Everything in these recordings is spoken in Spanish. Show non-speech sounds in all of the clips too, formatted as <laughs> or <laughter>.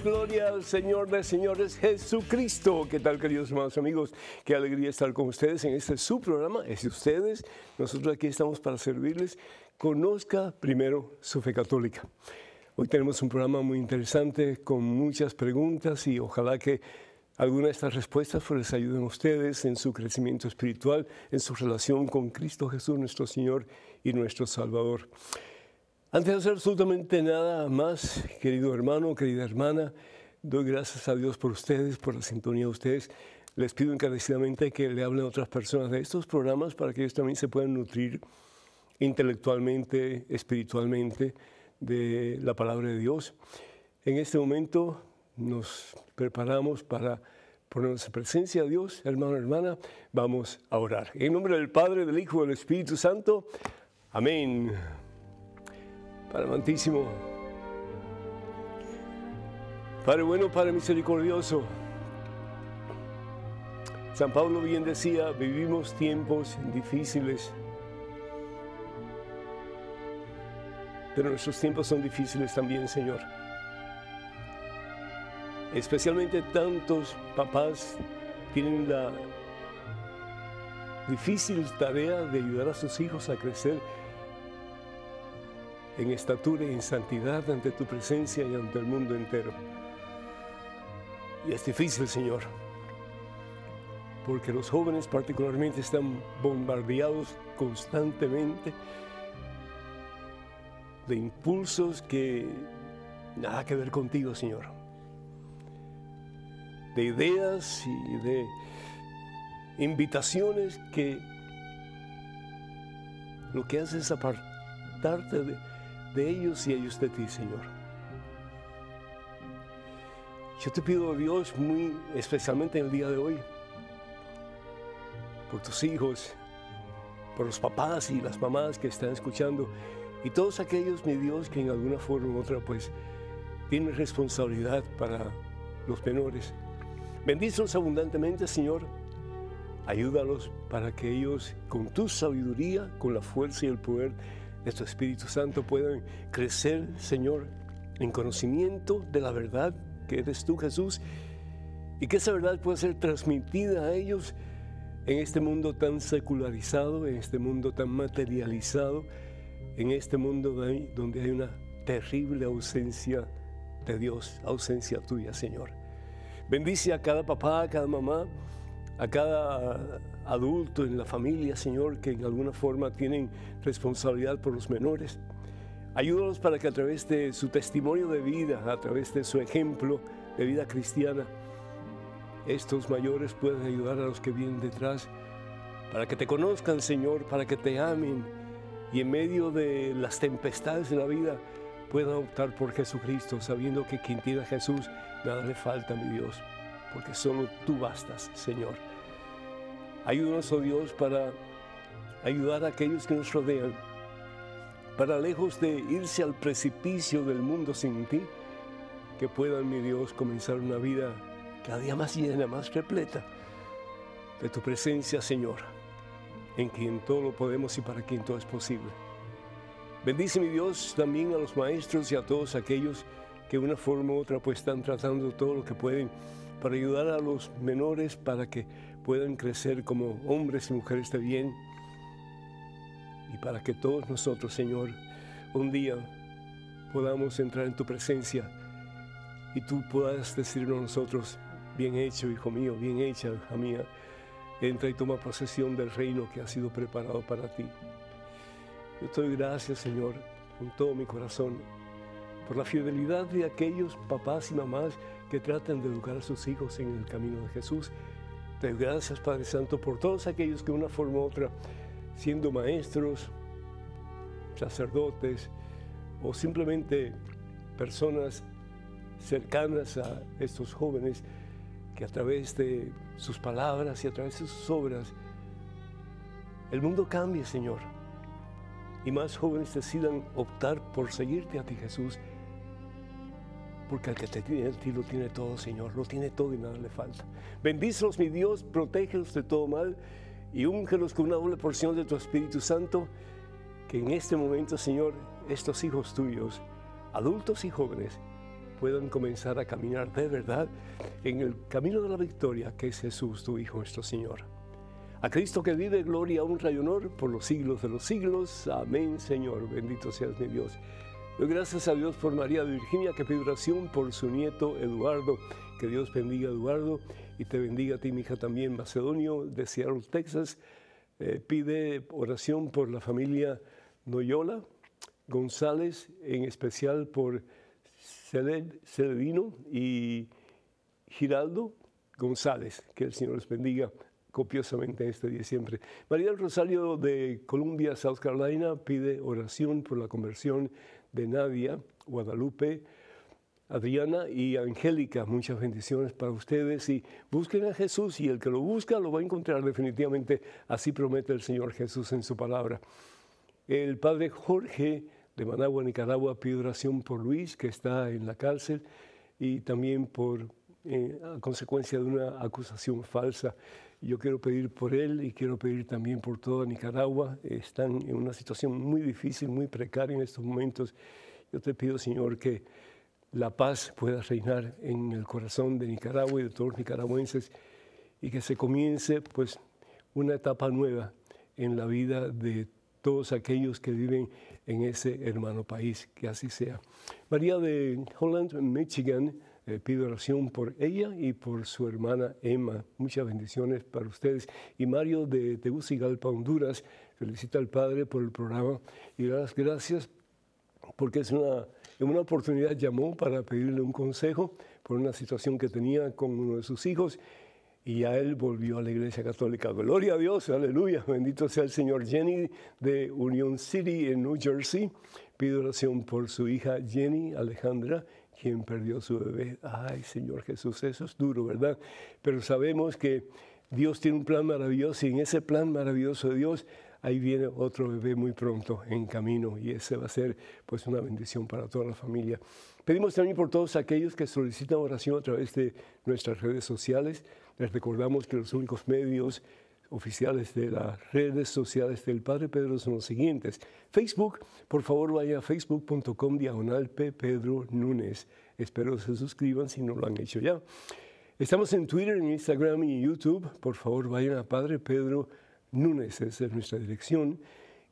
gloria al Señor de señores Jesucristo. ¿Qué tal, queridos hermanos amigos? Qué alegría estar con ustedes en este su programa. Es de ustedes. Nosotros aquí estamos para servirles. Conozca primero su fe católica. Hoy tenemos un programa muy interesante con muchas preguntas y ojalá que alguna de estas respuestas pues, les ayuden a ustedes en su crecimiento espiritual, en su relación con Cristo Jesús, nuestro Señor y nuestro Salvador. Antes de hacer absolutamente nada más, querido hermano, querida hermana, doy gracias a Dios por ustedes, por la sintonía de ustedes. Les pido encarecidamente que le hablen a otras personas de estos programas para que ellos también se puedan nutrir intelectualmente, espiritualmente de la palabra de Dios. En este momento nos preparamos para ponernos en presencia a Dios, hermano, hermana, vamos a orar. En nombre del Padre, del Hijo y del Espíritu Santo. Amén. Padre amantísimo, Padre bueno, Padre misericordioso. San Pablo bien decía, vivimos tiempos difíciles, pero nuestros tiempos son difíciles también, Señor. Especialmente tantos papás tienen la difícil tarea de ayudar a sus hijos a crecer en estatura y en santidad ante tu presencia y ante el mundo entero. Y es difícil, Señor, porque los jóvenes particularmente están bombardeados constantemente de impulsos que nada que ver contigo, Señor. De ideas y de invitaciones que lo que hace es apartarte de, de ellos y ellos de ti, Señor. Yo te pido, Dios, muy especialmente en el día de hoy, por tus hijos, por los papás y las mamás que están escuchando, y todos aquellos, mi Dios, que en alguna forma u otra, pues, tienen responsabilidad para los menores. Bendícelos abundantemente, Señor. Ayúdalos para que ellos, con tu sabiduría, con la fuerza y el poder, de tu Espíritu Santo puedan crecer, Señor, en conocimiento de la verdad que eres tú, Jesús, y que esa verdad pueda ser transmitida a ellos en este mundo tan secularizado, en este mundo tan materializado, en este mundo donde hay una terrible ausencia de Dios, ausencia tuya, Señor. Bendice a cada papá, a cada mamá, a cada adultos en la familia, Señor, que en alguna forma tienen responsabilidad por los menores. Ayúdanos para que a través de su testimonio de vida, a través de su ejemplo de vida cristiana, estos mayores puedan ayudar a los que vienen detrás, para que te conozcan, Señor, para que te amen y en medio de las tempestades de la vida puedan optar por Jesucristo, sabiendo que quien tiene a Jesús, nada le falta, mi Dios, porque solo tú bastas, Señor. Ayúdanos, oh Dios, para ayudar a aquellos que nos rodean, para lejos de irse al precipicio del mundo sin ti, que puedan, mi Dios, comenzar una vida cada día más llena, más repleta de tu presencia, Señor, en quien todo lo podemos y para quien todo es posible. Bendice, mi Dios, también a los maestros y a todos aquellos que de una forma u otra pues están tratando todo lo que pueden para ayudar a los menores para que puedan crecer como hombres y mujeres de bien y para que todos nosotros, Señor, un día podamos entrar en tu presencia y tú puedas decirnos a nosotros, bien hecho, hijo mío, bien hecha, hija mía, entra y toma posesión del reino que ha sido preparado para ti. Yo te doy gracias, Señor, con todo mi corazón, por la fidelidad de aquellos papás y mamás que tratan de educar a sus hijos en el camino de Jesús te doy gracias, Padre Santo, por todos aquellos que de una forma u otra, siendo maestros, sacerdotes o simplemente personas cercanas a estos jóvenes, que a través de sus palabras y a través de sus obras, el mundo cambie, Señor, y más jóvenes decidan optar por seguirte a ti, Jesús porque al que te tiene a ti lo tiene todo, Señor, lo tiene todo y nada le falta. Bendícelos, mi Dios, protégelos de todo mal y úngelos con una doble porción de tu Espíritu Santo, que en este momento, Señor, estos hijos tuyos, adultos y jóvenes, puedan comenzar a caminar de verdad en el camino de la victoria que es Jesús, tu Hijo, nuestro Señor. A Cristo que vive, gloria, honra y honor por los siglos de los siglos. Amén, Señor. Bendito seas mi Dios gracias a Dios por María Virginia, que pide oración por su nieto Eduardo. Que Dios bendiga Eduardo y te bendiga a ti, mi hija también, Macedonio, de Seattle, Texas. Eh, pide oración por la familia Noyola González, en especial por Celedino y Giraldo González. Que el Señor les bendiga copiosamente este día siempre. María del Rosario de Columbia, South Carolina, pide oración por la conversión de Nadia, Guadalupe, Adriana y Angélica. Muchas bendiciones para ustedes y busquen a Jesús y el que lo busca lo va a encontrar definitivamente. Así promete el Señor Jesús en su palabra. El padre Jorge de Managua, Nicaragua, pide oración por Luis, que está en la cárcel, y también por eh, a consecuencia de una acusación falsa. Yo quiero pedir por él y quiero pedir también por toda Nicaragua. Están en una situación muy difícil, muy precaria en estos momentos. Yo te pido, Señor, que la paz pueda reinar en el corazón de Nicaragua y de todos los nicaragüenses y que se comience pues una etapa nueva en la vida de todos aquellos que viven en ese hermano país, que así sea. María de Holland, Michigan, eh, pido oración por ella y por su hermana Emma. Muchas bendiciones para ustedes. Y Mario de Tegucigalpa, Honduras, felicita al Padre por el programa y las gracias porque es una, en una oportunidad llamó para pedirle un consejo por una situación que tenía con uno de sus hijos y ya él volvió a la Iglesia Católica. Gloria a Dios, aleluya, bendito sea el Señor. Jenny de Union City en New Jersey, pido oración por su hija Jenny Alejandra ¿Quién perdió su bebé. Ay, Señor Jesús, eso es duro, ¿verdad? Pero sabemos que Dios tiene un plan maravilloso y en ese plan maravilloso de Dios, ahí viene otro bebé muy pronto en camino y ese va a ser pues una bendición para toda la familia. Pedimos también por todos aquellos que solicitan oración a través de nuestras redes sociales. Les recordamos que los únicos medios oficiales de las redes sociales del Padre Pedro son los siguientes. Facebook, por favor vaya a facebook.com diagonal Pedro Núñez. Espero se suscriban si no lo han hecho ya. Estamos en Twitter, en Instagram y en YouTube. Por favor vayan a Padre Pedro Núñez, esa es nuestra dirección.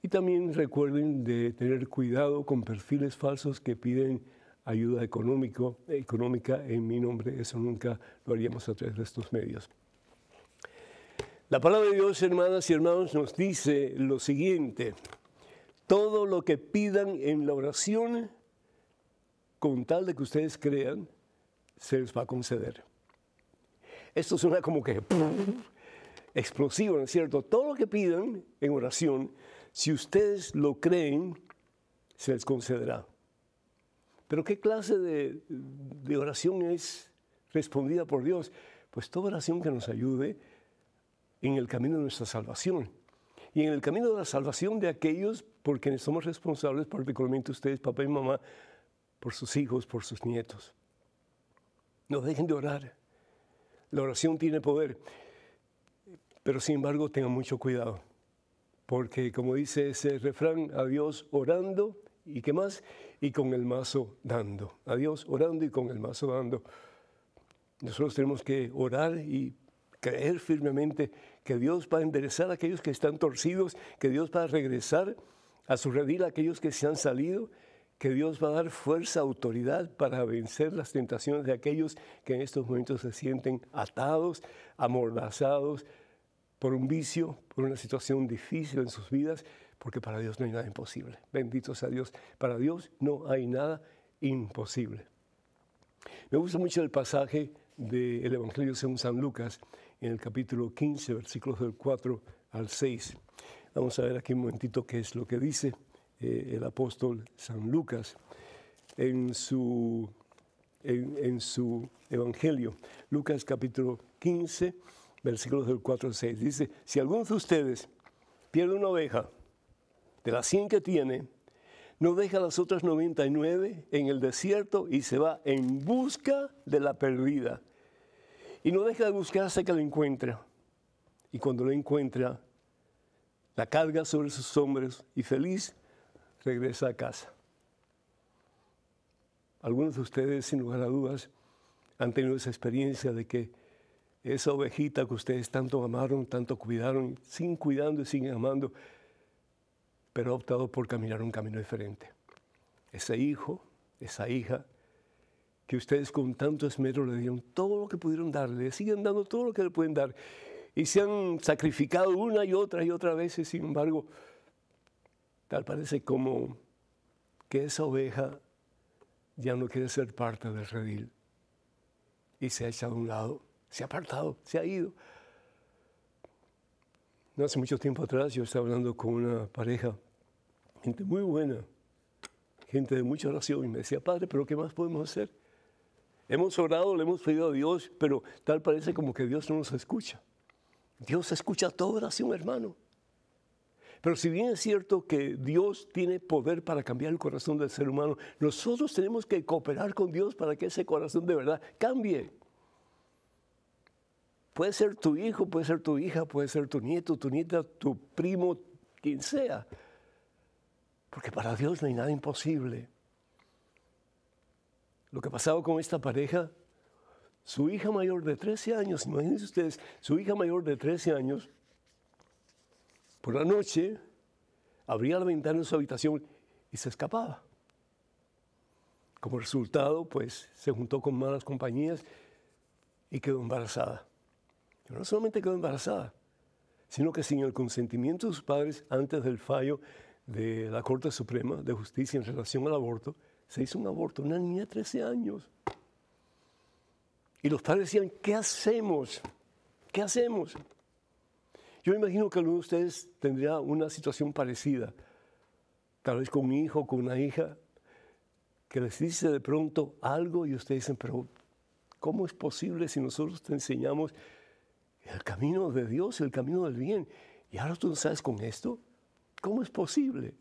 Y también recuerden de tener cuidado con perfiles falsos que piden ayuda económica en mi nombre. Eso nunca lo haríamos a través de estos medios. La palabra de Dios, hermanas y hermanos, nos dice lo siguiente. Todo lo que pidan en la oración, con tal de que ustedes crean, se les va a conceder. Esto suena como que explosivo, ¿no es cierto? Todo lo que pidan en oración, si ustedes lo creen, se les concederá. Pero ¿qué clase de, de oración es respondida por Dios? Pues toda oración que nos ayude en el camino de nuestra salvación y en el camino de la salvación de aquellos por quienes somos responsables, particularmente ustedes, papá y mamá, por sus hijos, por sus nietos. No dejen de orar. La oración tiene poder, pero sin embargo tengan mucho cuidado, porque como dice ese refrán, a Dios orando y qué más, y con el mazo dando. A Dios orando y con el mazo dando. Nosotros tenemos que orar y creer firmemente que Dios va a enderezar a aquellos que están torcidos, que Dios va a regresar a su redil a aquellos que se han salido, que Dios va a dar fuerza, autoridad para vencer las tentaciones de aquellos que en estos momentos se sienten atados, amordazados por un vicio, por una situación difícil en sus vidas, porque para Dios no hay nada imposible. Bendito sea Dios. Para Dios no hay nada imposible. Me gusta mucho el pasaje del Evangelio según San Lucas, en el capítulo 15, versículos del 4 al 6. Vamos a ver aquí un momentito qué es lo que dice eh, el apóstol San Lucas en su, en su Evangelio. Lucas capítulo 15, versículos del 4 al 6. Dice, si alguno de ustedes pierde una oveja de las 100 que tiene, no deja las otras 99 en el desierto y se va en busca de la perdida y no deja de buscar hasta que lo encuentra. Y cuando lo encuentra, la carga sobre sus hombros y feliz regresa a casa. Algunos de ustedes, sin lugar a dudas, han tenido esa experiencia de que esa ovejita que ustedes tanto amaron, tanto cuidaron, sin cuidando y sin amando, pero ha optado por caminar un camino diferente. Ese hijo, esa hija, que ustedes con tanto esmero le dieron todo lo que pudieron darle, le siguen dando todo lo que le pueden dar. Y se han sacrificado una y otra y otra vez, sin embargo, tal parece como que esa oveja ya no quiere ser parte del redil. Y se ha echado a un lado, se ha apartado, se ha ido. No hace mucho tiempo atrás yo estaba hablando con una pareja, gente muy buena, gente de mucha oración, y me decía, padre, pero ¿qué más podemos hacer? Hemos orado, le hemos pedido a Dios, pero tal parece como que Dios no nos escucha. Dios escucha así un hermano. Pero si bien es cierto que Dios tiene poder para cambiar el corazón del ser humano, nosotros tenemos que cooperar con Dios para que ese corazón de verdad cambie. Puede ser tu hijo, puede ser tu hija, puede ser tu nieto, tu nieta, tu primo, quien sea. Porque para Dios no hay nada imposible lo que pasaba con esta pareja, su hija mayor de 13 años, imagínense ustedes, su hija mayor de 13 años, por la noche abría la ventana de su habitación y se escapaba. Como resultado, pues se juntó con malas compañías y quedó embarazada. Pero no solamente quedó embarazada, sino que sin el consentimiento de sus padres antes del fallo de la Corte Suprema de Justicia en relación al aborto, se hizo un aborto, una niña de 13 años. Y los padres decían, ¿qué hacemos? ¿Qué hacemos? Yo imagino que alguno de ustedes tendría una situación parecida, tal vez con un hijo, con una hija, que les dice de pronto algo y ustedes dicen, pero ¿cómo es posible si nosotros te enseñamos el camino de Dios, el camino del bien? Y ahora tú no sabes con esto, ¿cómo es posible?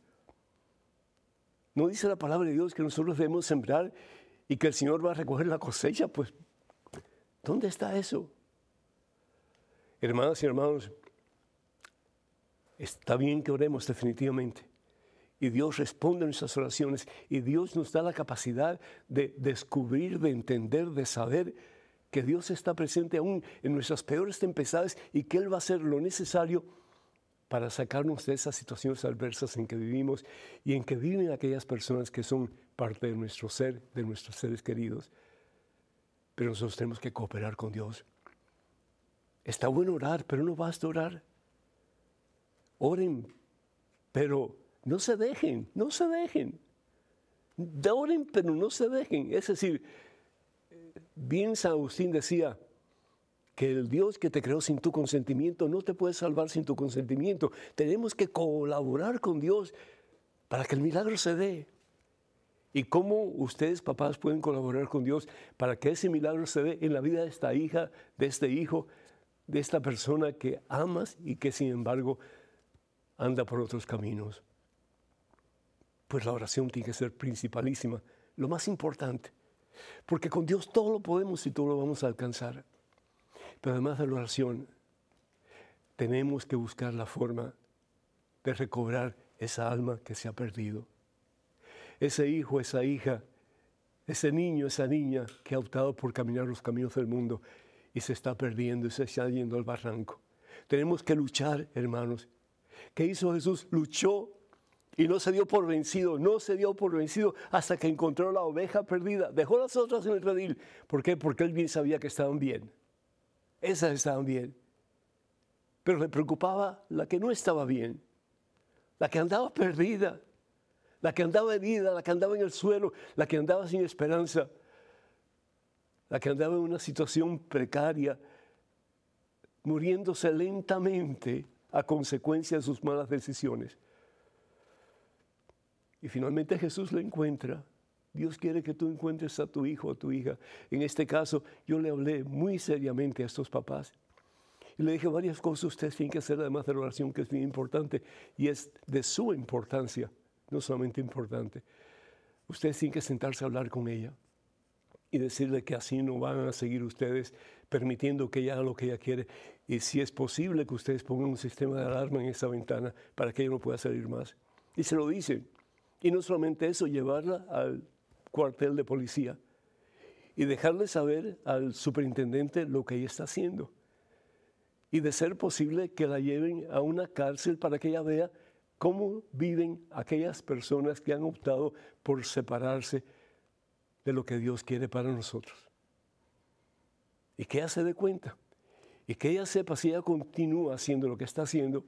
¿No dice la palabra de Dios que nosotros debemos sembrar y que el Señor va a recoger la cosecha? Pues, ¿dónde está eso? Hermanas y hermanos, está bien que oremos definitivamente. Y Dios responde a nuestras oraciones y Dios nos da la capacidad de descubrir, de entender, de saber que Dios está presente aún en nuestras peores tempestades y que Él va a hacer lo necesario para sacarnos de esas situaciones adversas en que vivimos y en que viven aquellas personas que son parte de nuestro ser, de nuestros seres queridos. Pero nosotros tenemos que cooperar con Dios. Está bueno orar, pero no basta orar. Oren, pero no se dejen, no se dejen. Oren, pero no se dejen. Es decir, eh, bien San Agustín decía, que el Dios que te creó sin tu consentimiento no te puede salvar sin tu consentimiento. Tenemos que colaborar con Dios para que el milagro se dé. ¿Y cómo ustedes, papás, pueden colaborar con Dios para que ese milagro se dé en la vida de esta hija, de este hijo, de esta persona que amas y que sin embargo anda por otros caminos? Pues la oración tiene que ser principalísima, lo más importante, porque con Dios todo lo podemos y todo lo vamos a alcanzar. Pero además de la oración, tenemos que buscar la forma de recobrar esa alma que se ha perdido. Ese hijo, esa hija, ese niño, esa niña que ha optado por caminar los caminos del mundo y se está perdiendo y se está yendo al barranco. Tenemos que luchar, hermanos. ¿Qué hizo Jesús? Luchó y no se dio por vencido, no se dio por vencido hasta que encontró la oveja perdida. Dejó las otras en el redil. ¿Por qué? Porque él bien sabía que estaban bien. Esas estaban bien. Pero le preocupaba la que no estaba bien, la que andaba perdida, la que andaba herida, la que andaba en el suelo, la que andaba sin esperanza, la que andaba en una situación precaria, muriéndose lentamente a consecuencia de sus malas decisiones. Y finalmente Jesús la encuentra Dios quiere que tú encuentres a tu hijo o a tu hija. En este caso, yo le hablé muy seriamente a estos papás. Y le dije varias cosas ustedes tienen que hacer, además de la oración, que es muy importante y es de su importancia, no solamente importante. Ustedes tienen que sentarse a hablar con ella y decirle que así no van a seguir ustedes permitiendo que ella haga lo que ella quiere. Y si es posible que ustedes pongan un sistema de alarma en esa ventana para que ella no pueda salir más. Y se lo dicen. Y no solamente eso, llevarla al cuartel de policía y dejarle saber al superintendente lo que ella está haciendo. Y de ser posible que la lleven a una cárcel para que ella vea cómo viven aquellas personas que han optado por separarse de lo que Dios quiere para nosotros. Y que ella se dé cuenta. Y que ella sepa si ella continúa haciendo lo que está haciendo,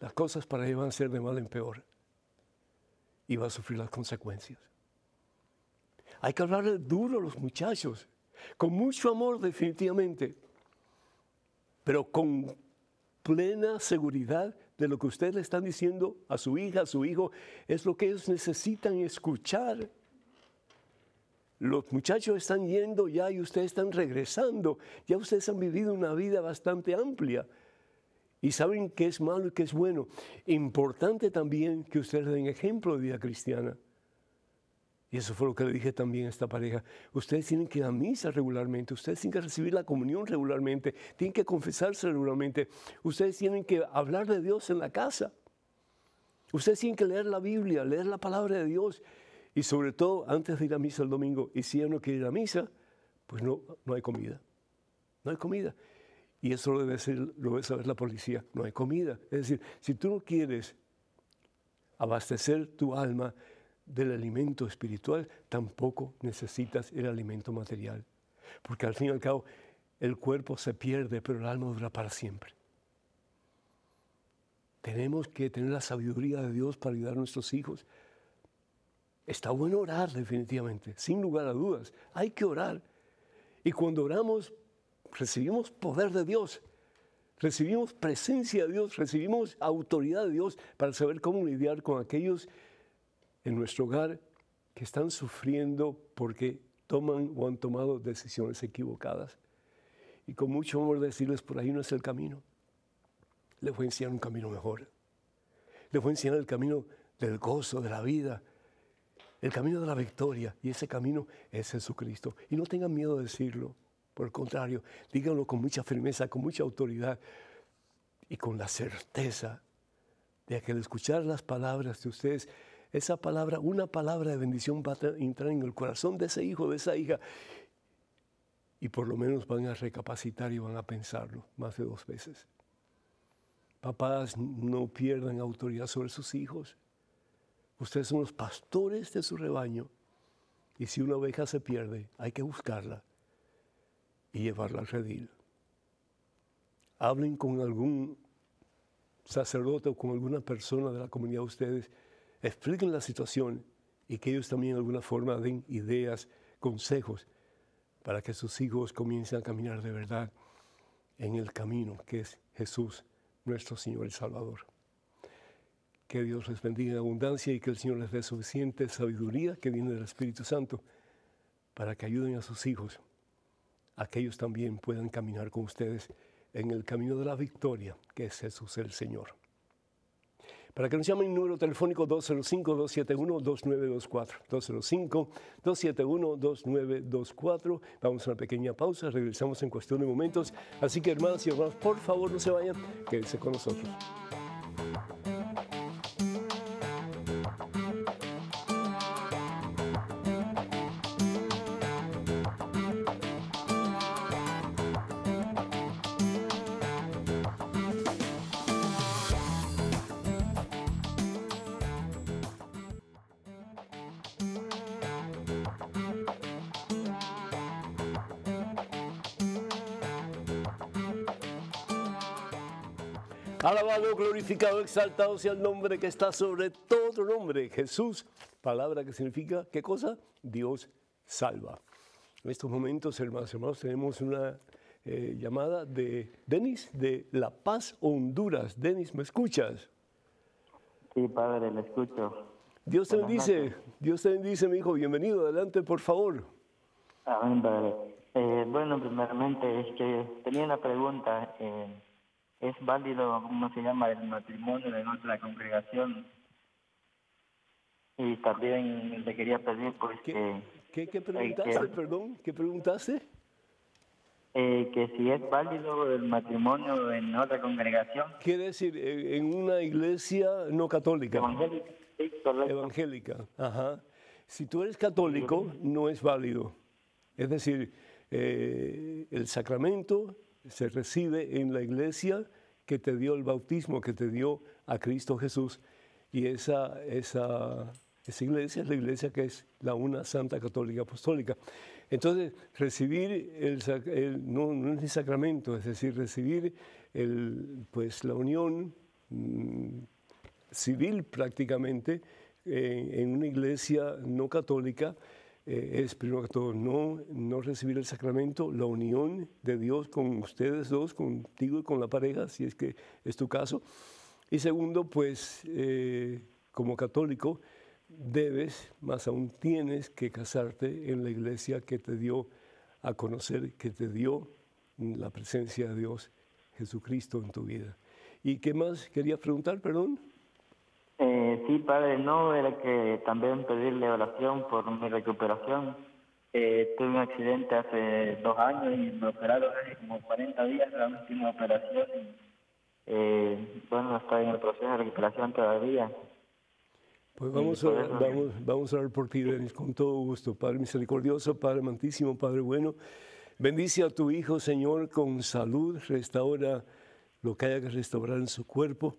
las cosas para ella van a ser de mal en peor y va a sufrir las consecuencias. Hay que hablarle duro a los muchachos, con mucho amor definitivamente, pero con plena seguridad de lo que ustedes le están diciendo a su hija, a su hijo, es lo que ellos necesitan escuchar. Los muchachos están yendo ya y ustedes están regresando. Ya ustedes han vivido una vida bastante amplia y saben qué es malo y qué es bueno. Importante también que ustedes den ejemplo de vida cristiana. Y eso fue lo que le dije también a esta pareja. Ustedes tienen que ir a misa regularmente, ustedes tienen que recibir la comunión regularmente, tienen que confesarse regularmente, ustedes tienen que hablar de Dios en la casa, ustedes tienen que leer la Biblia, leer la palabra de Dios. Y sobre todo, antes de ir a misa el domingo, y si ella no quiere ir a misa, pues no, no hay comida. No hay comida y eso lo debe, lo saber la policía, no hay comida. Es decir, si tú no quieres abastecer tu alma del alimento espiritual, tampoco necesitas el alimento material. Porque al fin y al cabo, el cuerpo se pierde, pero el alma dura para siempre. Tenemos que tener la sabiduría de Dios para ayudar a nuestros hijos. Está bueno orar definitivamente, sin lugar a dudas. Hay que orar. Y cuando oramos recibimos poder de Dios, recibimos presencia de Dios, recibimos autoridad de Dios para saber cómo lidiar con aquellos en nuestro hogar que están sufriendo porque toman o han tomado decisiones equivocadas. Y con mucho amor decirles, por ahí no es el camino. Les voy a enseñar un camino mejor. Les voy a enseñar el camino del gozo, de la vida, el camino de la victoria. Y ese camino es Jesucristo. Y no tengan miedo de decirlo. Por el contrario, díganlo con mucha firmeza, con mucha autoridad y con la certeza de que al escuchar las palabras de ustedes, esa palabra, una palabra de bendición va a entrar en el corazón de ese hijo, de esa hija, y por lo menos van a recapacitar y van a pensarlo más de dos veces. Papás, no pierdan autoridad sobre sus hijos. Ustedes son los pastores de su rebaño. Y si una oveja se pierde, hay que buscarla y llevarla al redil. Hablen con algún sacerdote o con alguna persona de la comunidad de ustedes, expliquen la situación y que ellos también de alguna forma den ideas, consejos, para que sus hijos comiencen a caminar de verdad en el camino que es Jesús, nuestro Señor y Salvador. Que Dios les bendiga en abundancia y que el Señor les dé suficiente sabiduría que viene del Espíritu Santo para que ayuden a sus hijos aquellos también puedan caminar con ustedes en el camino de la victoria, que es Jesús el Señor. Para que nos llamen, número telefónico 205-271-2924. 205-271-2924. Vamos a una pequeña pausa, regresamos en cuestión de momentos. Así que hermanas y hermanos, por favor no se vayan, quédense con nosotros. glorificado, exaltado sea el nombre que está sobre todo nombre, Jesús, palabra que significa, ¿qué cosa? Dios salva. En estos momentos, hermanos y hermanos, tenemos una eh, llamada de Denis de La Paz, Honduras. Denis, ¿me escuchas? Sí, padre, le escucho. Dios te bendice, Dios te bendice, mi hijo. Bienvenido, adelante, por favor. Amén, padre. Eh, bueno, primeramente, es tenía una pregunta. Eh, es válido, ¿cómo se llama?, el matrimonio en otra congregación. Y también le quería pedir, pues, ¿Qué, ¿qué, eh, preguntaste, perdón? ¿Qué preguntaste? Eh, que si es válido el matrimonio en otra congregación. Quiere decir, eh, en una iglesia no católica. Evangélica. Evangélica, ajá. Si tú eres católico, no es válido. Es decir, el sacramento se recibe en la iglesia que te dio el bautismo, que te dio a Cristo Jesús. Y esa, iglesia es la iglesia que es la una santa católica apostólica. Entonces, recibir el, sacramento, es decir, recibir el, pues, la unión mm, civil prácticamente eh, en una iglesia no católica es primero que todo no, no recibir el sacramento, la unión de Dios con ustedes dos, contigo y con la pareja, si es que es tu caso. Y segundo, pues eh, como católico debes, más aún tienes que casarte en la iglesia que te dio a conocer, que te dio la presencia de Dios Jesucristo en tu vida. ¿Y qué más quería preguntar, perdón? Eh, sí, Padre, no, era que también pedirle oración por mi recuperación. Eh, tuve un accidente hace dos años y me operaron hace como 40 días la última operación. Eh, bueno, estoy en el proceso de recuperación todavía. Pues vamos a, vamos a orar por ti, Denis, con todo gusto. Padre misericordioso, Padre amantísimo, Padre bueno. Bendice a tu Hijo, Señor, con salud. Restaura lo que haya que restaurar en su cuerpo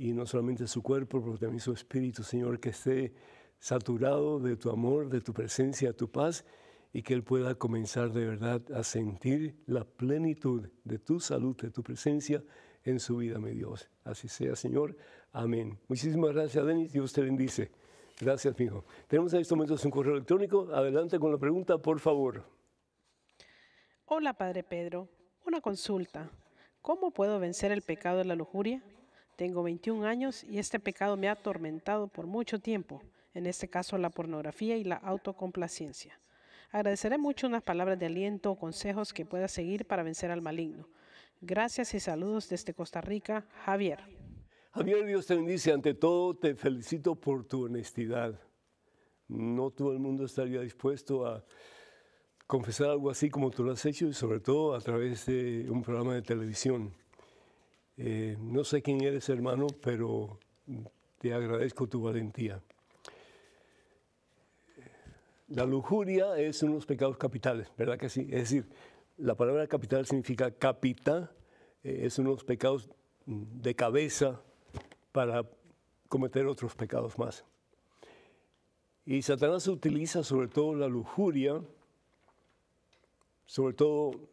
y no solamente su cuerpo, pero también su espíritu, Señor, que esté saturado de tu amor, de tu presencia, de tu paz, y que Él pueda comenzar de verdad a sentir la plenitud de tu salud, de tu presencia en su vida, mi Dios. Así sea, Señor. Amén. Muchísimas gracias, Denis. Dios te bendice. Gracias, hijo. Tenemos en estos momentos un correo electrónico. Adelante con la pregunta, por favor. Hola, Padre Pedro. Una consulta. ¿Cómo puedo vencer el pecado de la lujuria? Tengo 21 años y este pecado me ha atormentado por mucho tiempo, en este caso la pornografía y la autocomplacencia. Agradeceré mucho unas palabras de aliento o consejos que pueda seguir para vencer al maligno. Gracias y saludos desde Costa Rica, Javier. Javier, Dios te bendice. Ante todo, te felicito por tu honestidad. No todo el mundo estaría dispuesto a confesar algo así como tú lo has hecho y sobre todo a través de un programa de televisión. Eh, no sé quién eres, hermano, pero te agradezco tu valentía. La lujuria es uno de los pecados capitales, ¿verdad que sí? Es decir, la palabra capital significa capita, eh, es uno de los pecados de cabeza para cometer otros pecados más. Y Satanás utiliza sobre todo la lujuria, sobre todo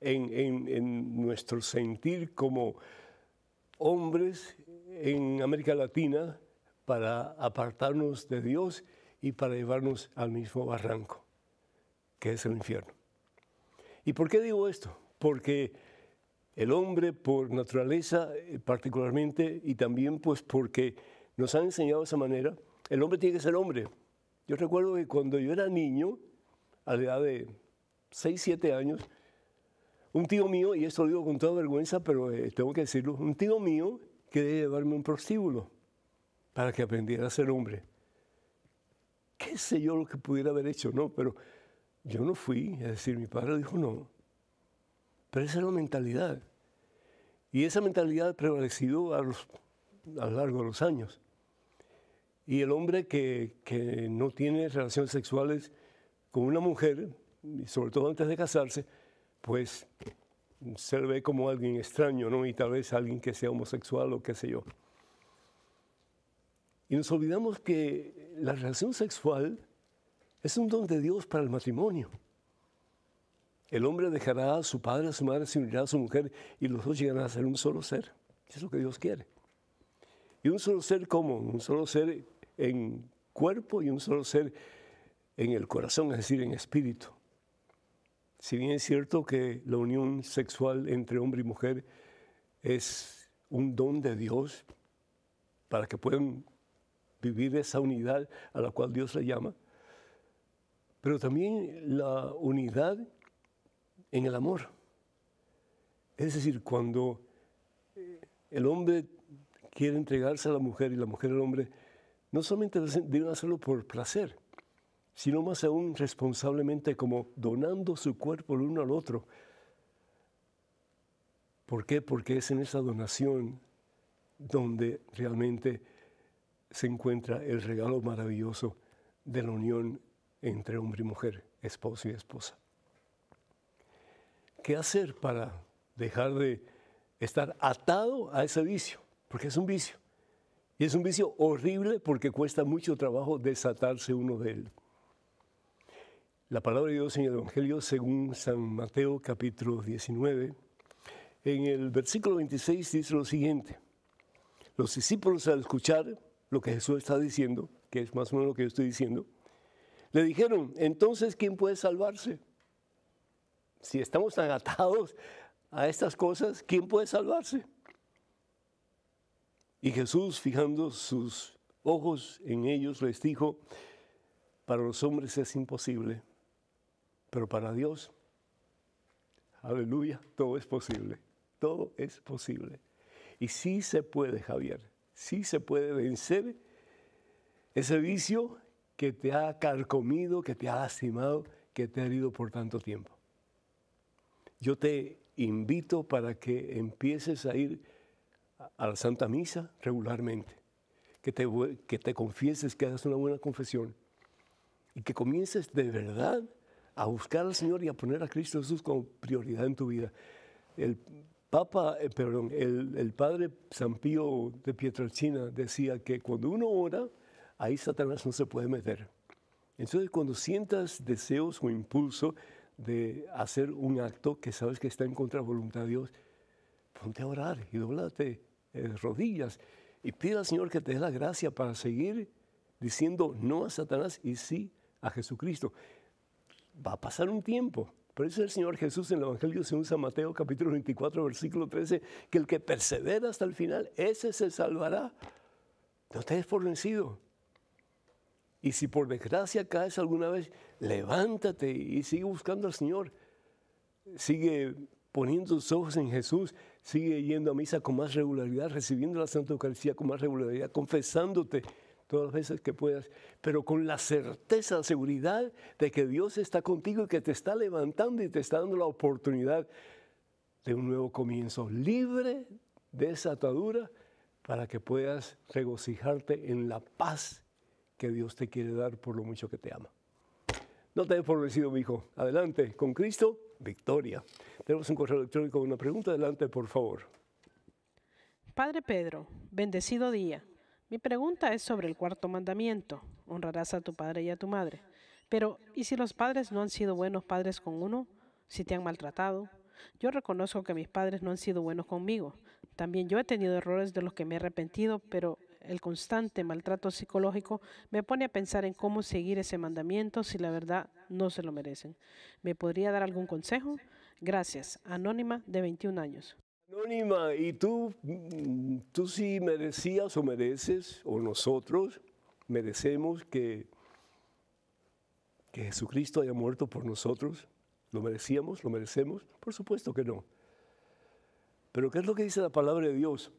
en, nuestro sentir como hombres en América Latina para apartarnos de Dios y para llevarnos al mismo barranco, que es el infierno. ¿Y por qué digo esto? Porque el hombre por naturaleza eh, particularmente y también pues porque nos han enseñado de esa manera, el hombre tiene que ser hombre. Yo recuerdo que cuando yo era niño, a la edad de 6, 7 años, un tío mío, y esto lo digo con toda vergüenza, pero eh, tengo que decirlo, un tío mío quería llevarme un prostíbulo para que aprendiera a ser hombre. ¿Qué sé yo lo que pudiera haber hecho? No, pero yo no fui. Es decir, mi padre dijo no. Pero esa era la mentalidad. Y esa mentalidad ha a, a lo largo de los años. Y el hombre que, que no tiene relaciones sexuales con una mujer, sobre todo antes de casarse, pues se ve como alguien extraño, ¿no? Y tal vez alguien que sea homosexual o qué sé yo. Y nos olvidamos que la relación sexual es un don de Dios para el matrimonio. El hombre dejará a su padre, a su madre, se unirá a su mujer y los dos llegarán a ser un solo ser. es lo que Dios quiere. Y un solo ser como, un solo ser en cuerpo y un solo ser en el corazón, es decir, en espíritu. Si bien es cierto que la unión sexual entre hombre y mujer es un don de Dios para que puedan vivir esa unidad a la cual Dios le llama, pero también la unidad en el amor. Es decir, cuando eh, el hombre quiere entregarse a la mujer y la mujer al hombre, no solamente deben hacerlo por placer, sino más aún responsablemente como donando su cuerpo el uno al otro. ¿Por qué? Porque es en esa donación donde realmente se encuentra el regalo maravilloso de la unión entre hombre y mujer, esposo y esposa. ¿Qué hacer para dejar de estar atado a ese vicio? Porque es un vicio. Y es un vicio horrible porque cuesta mucho trabajo desatarse uno de él. La palabra de Dios en el Evangelio según San Mateo capítulo 19, en el versículo 26 dice lo siguiente. Los discípulos al escuchar lo que Jesús está diciendo, que es más o menos lo que yo estoy diciendo, le dijeron, entonces, ¿quién puede salvarse? Si estamos agatados atados a estas cosas, ¿quién puede salvarse? Y Jesús, fijando sus ojos en ellos, les dijo, para los hombres es imposible, pero para Dios, aleluya, todo es posible. Todo es posible. Y sí se puede, Javier. Sí se puede vencer ese vicio que te ha carcomido, que te ha lastimado, que te ha herido por tanto tiempo. Yo te invito para que empieces a ir a la Santa Misa regularmente, que te, que te confieses, que hagas una buena confesión y que comiences de verdad a buscar al Señor y a poner a Cristo Jesús como prioridad en tu vida. El Papa, eh, perdón, el, padre San Pío de Pietrelcina decía que cuando uno ora, ahí Satanás no se puede meter. Entonces, cuando sientas deseos o impulso de hacer un acto que sabes que está en contra de la voluntad de Dios, ponte a orar y doblate eh, rodillas y pide al Señor que te dé la gracia para seguir diciendo no a Satanás y sí a Jesucristo va a pasar un tiempo. Por eso el Señor Jesús en el Evangelio según San Mateo capítulo 24 versículo 13, que el que persevera hasta el final, ese se salvará. No te des por vencido. Y si por desgracia caes alguna vez, levántate y sigue buscando al Señor. Sigue poniendo tus ojos en Jesús, sigue yendo a misa con más regularidad, recibiendo la Santa Eucaristía con más regularidad, confesándote, todas las veces que puedas, pero con la certeza, la seguridad de que Dios está contigo y que te está levantando y te está dando la oportunidad de un nuevo comienzo, libre de esa atadura, para que puedas regocijarte en la paz que Dios te quiere dar por lo mucho que te ama. No te he por vencido, hijo. Adelante, con Cristo, victoria. Tenemos un correo electrónico con una pregunta. Adelante, por favor. Padre Pedro, bendecido día. Mi pregunta es sobre el cuarto mandamiento. Honrarás a tu padre y a tu madre. Pero, ¿y si los padres no han sido buenos padres con uno? ¿Si te han maltratado? Yo reconozco que mis padres no han sido buenos conmigo. También yo he tenido errores de los que me he arrepentido, pero el constante maltrato psicológico me pone a pensar en cómo seguir ese mandamiento si la verdad no se lo merecen. ¿Me podría dar algún consejo? Gracias. Anónima de 21 años. Anónima, ¿y tú, tú sí merecías o mereces, o nosotros merecemos que, que Jesucristo haya muerto por nosotros? ¿Lo merecíamos? ¿Lo merecemos? Por supuesto que no. Pero ¿qué es lo que dice la palabra de Dios?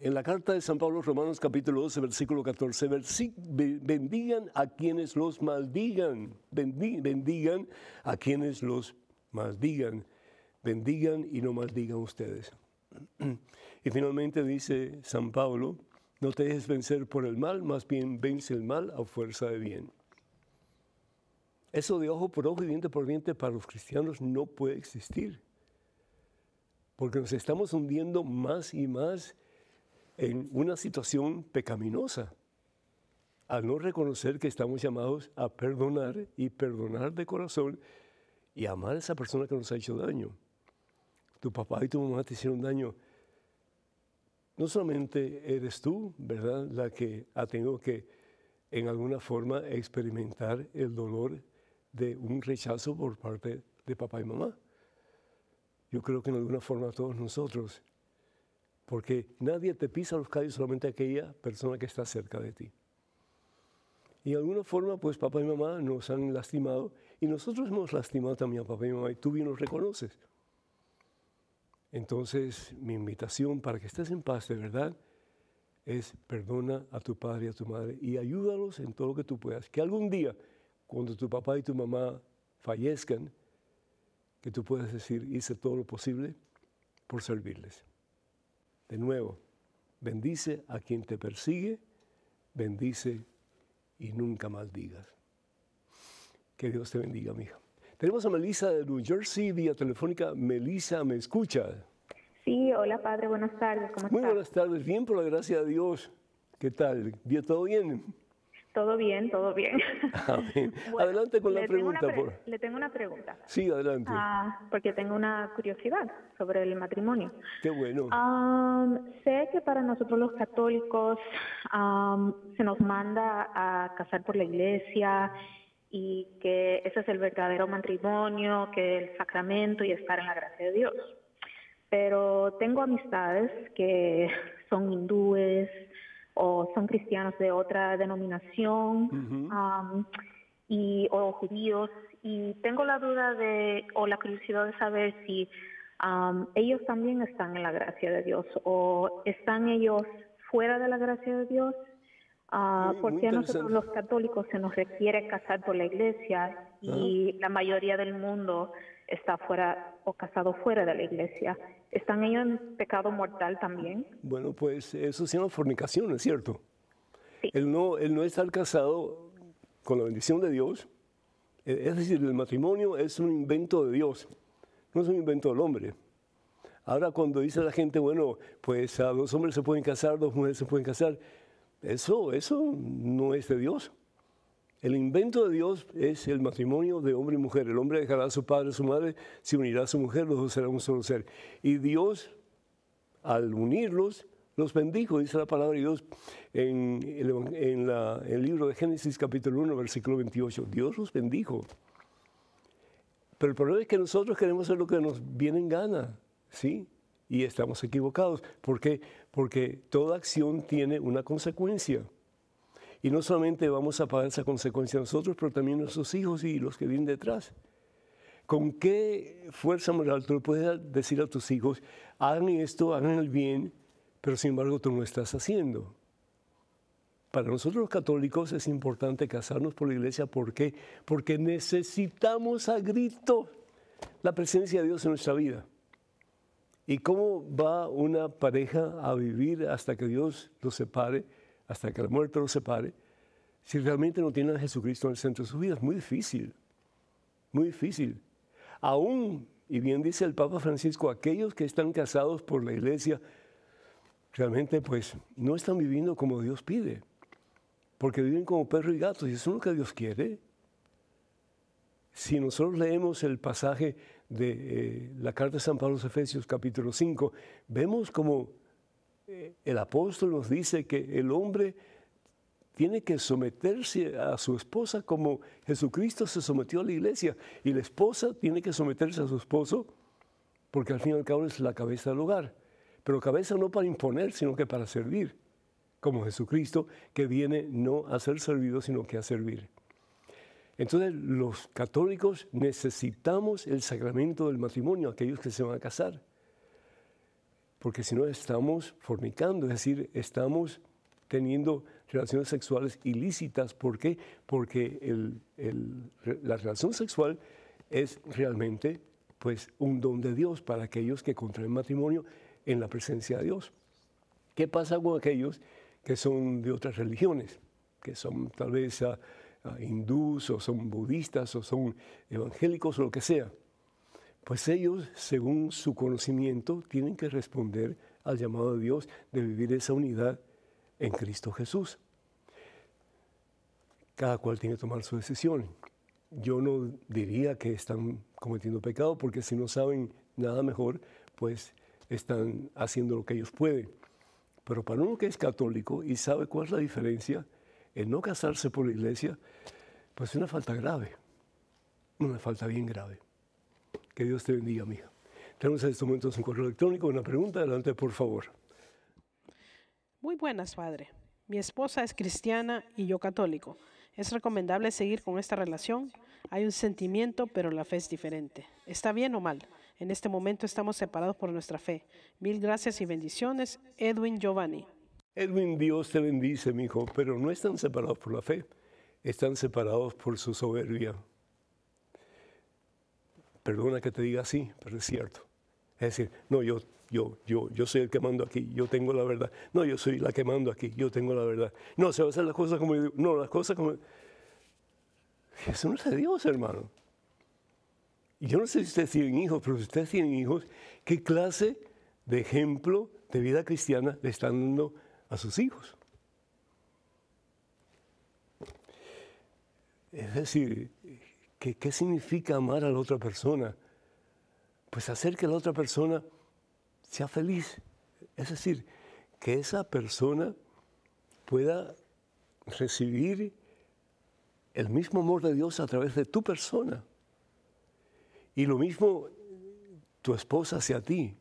En la carta de San Pablo Romanos capítulo 12, versículo 14, bendigan a quienes los maldigan, bendigan a quienes los maldigan bendigan y no maldigan ustedes. Y finalmente dice San Pablo, no te dejes vencer por el mal, más bien vence el mal a fuerza de bien. Eso de ojo por ojo y diente por diente para los cristianos no puede existir, porque nos estamos hundiendo más y más en una situación pecaminosa, al no reconocer que estamos llamados a perdonar y perdonar de corazón y amar a esa persona que nos ha hecho daño tu papá y tu mamá te hicieron daño, no solamente eres tú, ¿verdad?, la que ha ah, tenido que, en alguna forma, experimentar el dolor de un rechazo por parte de papá y mamá. Yo creo que en alguna forma todos nosotros, porque nadie te pisa los callos, solamente aquella persona que está cerca de ti. Y de alguna forma, pues papá y mamá nos han lastimado y nosotros hemos lastimado también a papá y mamá y tú bien nos reconoces. Entonces, mi invitación para que estés en paz de verdad es perdona a tu padre y a tu madre y ayúdalos en todo lo que tú puedas. Que algún día, cuando tu papá y tu mamá fallezcan, que tú puedas decir, hice todo lo posible por servirles. De nuevo, bendice a quien te persigue, bendice y nunca maldigas. Que Dios te bendiga, mi hija. Tenemos a Melissa de New Jersey, vía telefónica. Melissa, ¿me escucha? Sí, hola padre, buenas tardes. ¿Cómo Muy buenas tardes, bien, por la gracia de Dios. ¿Qué tal? todo bien? Todo bien, todo bien. <laughs> Ah, <laughs> adelante con la pregunta. Le tengo una pregunta. Sí, adelante. Ah, porque tengo una curiosidad sobre el matrimonio. Qué bueno. sé que para nosotros los católicos se nos manda a casar por la iglesia y que ese es el verdadero matrimonio, que el sacramento y estar en la gracia de Dios. Pero tengo amistades que son hindúes o son cristianos de otra denominación y, o judíos y tengo la duda de o la curiosidad de saber si ellos también están en la gracia de Dios o están ellos fuera de la gracia de Dios Ah, ¿Por porque a nosotros los católicos se nos requiere casar por la iglesia y la mayoría del mundo está fuera o casado fuera de la iglesia. ¿Están ellos en pecado mortal también? Bueno, pues eso se llama fornicación, ¿es cierto? El, no, el no estar casado con la bendición de Dios, e, es decir, el matrimonio es un invento de Dios, no es un invento del hombre. Ahora cuando dice la gente, bueno, pues a los hombres se pueden casar, dos mujeres se pueden casar, eso, eso no es de Dios. El invento de Dios es el matrimonio de hombre y mujer. El hombre dejará a su padre y su madre, se unirá a su mujer, los dos serán un solo ser. Y Dios, al unirlos, los bendijo, dice la palabra de Dios en, el, libro de Génesis capítulo 1, versículo 28. Dios los bendijo. Pero el problema es que nosotros queremos hacer lo que nos viene en gana, ¿sí? Y estamos equivocados. ¿Por qué? porque toda acción tiene una consecuencia. Y no solamente vamos a pagar esa consecuencia nosotros, pero también nuestros hijos y los que vienen detrás. ¿Con qué fuerza moral tú puedes decir a tus hijos, hagan esto, hagan el bien, pero sin embargo tú no estás haciendo? Para nosotros los católicos es importante casarnos por la iglesia. ¿Por qué? Porque necesitamos a grito la presencia de Dios en nuestra vida. ¿Y cómo va una pareja a vivir hasta que Dios los separe, hasta que la muerte los separe, si realmente no tienen a Jesucristo en el centro de su vida? Es muy difícil, muy difícil. Aún, y bien dice el Papa Francisco, aquellos que están casados por la iglesia, realmente pues no están viviendo como Dios pide, porque viven como perros y gatos, y eso es lo que Dios quiere. Si nosotros leemos el pasaje de eh, la carta de San Pablo a Efesios capítulo 5, vemos como eh, el apóstol nos dice que el hombre tiene que someterse a su esposa como Jesucristo se sometió a la iglesia y la esposa tiene que someterse a su esposo porque al fin y al cabo es la cabeza del hogar, pero cabeza no para imponer, sino que para servir, como Jesucristo que viene no a ser servido, sino que a servir. Entonces los católicos necesitamos el sacramento del matrimonio, aquellos que se van a casar, porque si no estamos fornicando, es decir, estamos teniendo relaciones sexuales ilícitas. ¿Por qué? Porque la relación sexual es realmente pues, un don de Dios para aquellos que contraen matrimonio en la presencia de Dios. ¿Qué pasa con aquellos que son de otras religiones, que son tal vez... Ah, hindús o son budistas o son evangélicos o lo que sea. Pues ellos, según su conocimiento, tienen que responder al llamado de Dios de vivir esa unidad en Cristo Jesús. Cada cual tiene que tomar su decisión. Yo no diría que están cometiendo pecado, porque si no saben nada mejor, pues están haciendo lo que ellos pueden. Pero para uno que es católico y sabe cuál es la diferencia, no casarse por la iglesia, pues es una falta grave, una falta bien grave. Que Dios te bendiga, amigo Tenemos en estos momentos un correo electrónico, una pregunta, adelante, por favor. Muy buenas, padre. Mi esposa es cristiana y yo católico. ¿Es recomendable seguir con esta relación? Hay un sentimiento, pero la fe es diferente. ¿Está bien o mal? En este momento estamos separados por nuestra fe. Mil gracias y bendiciones, Edwin Giovanni. Edwin, Dios te bendice, mi hijo, pero no están separados por la fe, están separados por su soberbia. Perdona que te diga así, pero es cierto. Es decir, no, yo, yo, yo, yo soy el que mando aquí, yo tengo la verdad. No, yo soy la que mando aquí, yo tengo la verdad. No, se va a hacer las cosas como yo digo. No, las cosas como. Eso no es de Dios, hermano. Yo no sé si ustedes tienen hijos, pero si ustedes tienen hijos, ¿qué clase de ejemplo de vida cristiana le están dando a sus hijos. Es decir, ¿qué, ¿qué, significa amar a la otra persona? Pues hacer que la otra persona sea feliz. Es decir, que esa persona pueda recibir el mismo amor de Dios a través de tu persona. Y lo mismo tu esposa hacia ti.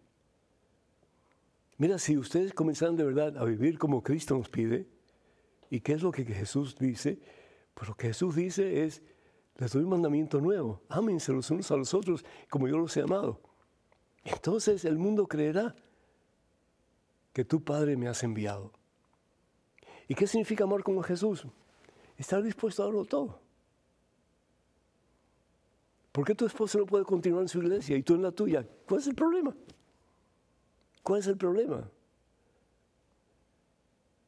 Mira, si ustedes comenzaran de verdad a vivir como Cristo nos pide, ¿y qué es lo que Jesús dice? Pues lo que Jesús dice es, les doy un mandamiento nuevo, ámense los unos a los otros como yo los he amado. Entonces el mundo creerá que tu Padre me has enviado. ¿Y qué significa amar como Jesús? Estar dispuesto a darlo todo. ¿Por qué tu esposo no puede continuar en su iglesia y tú en la tuya? ¿Cuál es el problema? ¿Cuál es el problema?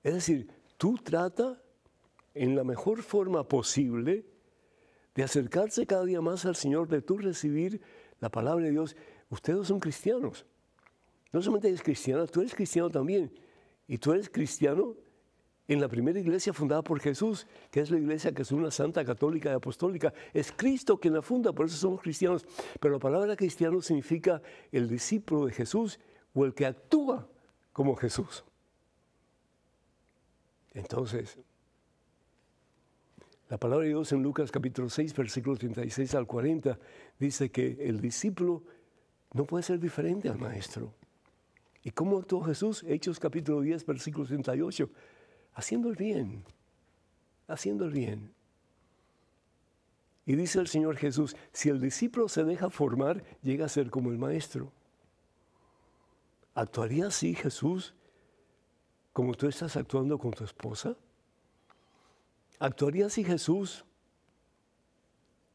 Es decir, tú trata en la mejor forma posible de acercarse cada día más al Señor, de tú recibir la palabra de Dios. Ustedes son cristianos. No solamente eres cristiana, tú eres cristiano también. Y tú eres cristiano en la primera iglesia fundada por Jesús, que es la iglesia que es una santa católica y apostólica. Es Cristo quien la funda, por eso somos cristianos. Pero la palabra cristiano significa el discípulo de Jesús o el que actúa como Jesús. Entonces, la palabra de Dios en Lucas capítulo 6, versículos 36 al 40, dice que el discípulo no puede ser diferente al maestro. ¿Y cómo actuó Jesús? Hechos capítulo 10, versículo 38. Haciendo el bien, haciendo el bien. Y dice el Señor Jesús, si el discípulo se deja formar, llega a ser como el maestro. ¿actuaría así Jesús como tú estás actuando con tu esposa? ¿Actuaría así Jesús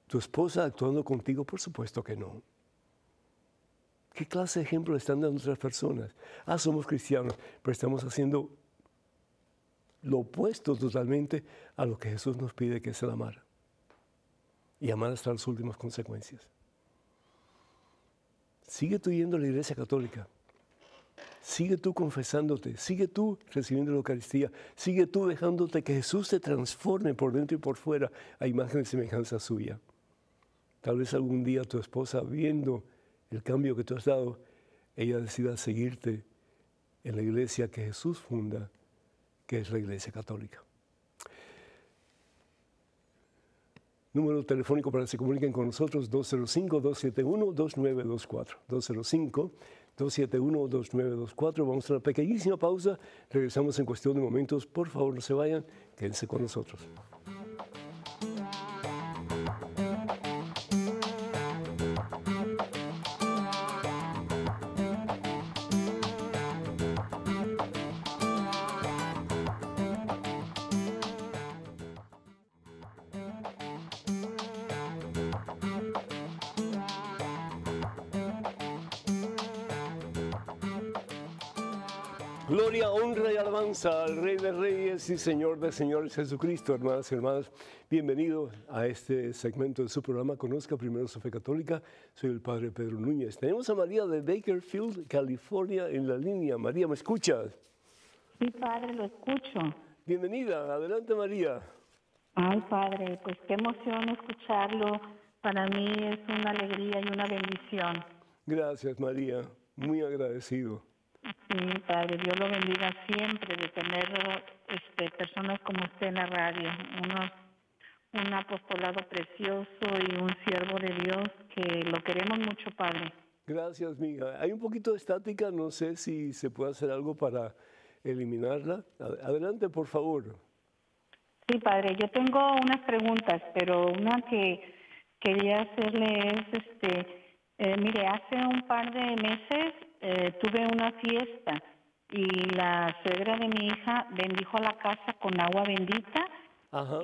tu esposa actuando contigo? Por supuesto que no. ¿Qué clase de ejemplo están dando otras personas? Ah, somos cristianos, pero estamos haciendo lo opuesto totalmente a lo que Jesús nos pide que es el amar. Y amar hasta las últimas consecuencias. Sigue tú yendo a la iglesia católica. Sigue tú confesándote, sigue tú recibiendo la Eucaristía, sigue tú dejándote que Jesús te transforme por dentro y por fuera a imagen y semejanza suya. Tal vez algún día tu esposa, viendo el cambio que tú has dado, ella decida seguirte en la iglesia que Jesús funda, que es la iglesia católica. Número telefónico para que se comuniquen con nosotros, 205-271-2924. 271-2924. Vamos a una pequeñísima pausa. Regresamos en cuestión de momentos. Por favor, no se vayan. Quédense con nosotros. Gloria, honra y alabanza al Rey de Reyes y Señor de Señores Jesucristo. Hermanas y hermanos, bienvenido a este segmento de su programa Conozca Primero su Fe Católica. Soy el Padre Pedro Núñez. Tenemos a María de Bakerfield, California, en la línea. María, ¿me escuchas? Sí, Padre, lo escucho. Bienvenida, adelante María. Ay, Padre, pues qué emoción escucharlo. Para mí es una alegría y una bendición. Gracias, María. Muy agradecido. Sí, padre, Dios lo bendiga siempre de tener este, personas como usted en la radio, unos, un apostolado precioso y un siervo de Dios que lo queremos mucho, padre. Gracias, mija. Hay un poquito de estática, no sé si se puede hacer algo para eliminarla. Adelante, por favor. Sí, padre, yo tengo unas preguntas, pero una que quería hacerle es, este, eh, mire, hace un par de meses eh, tuve una fiesta y la suegra de mi hija bendijo la casa con agua bendita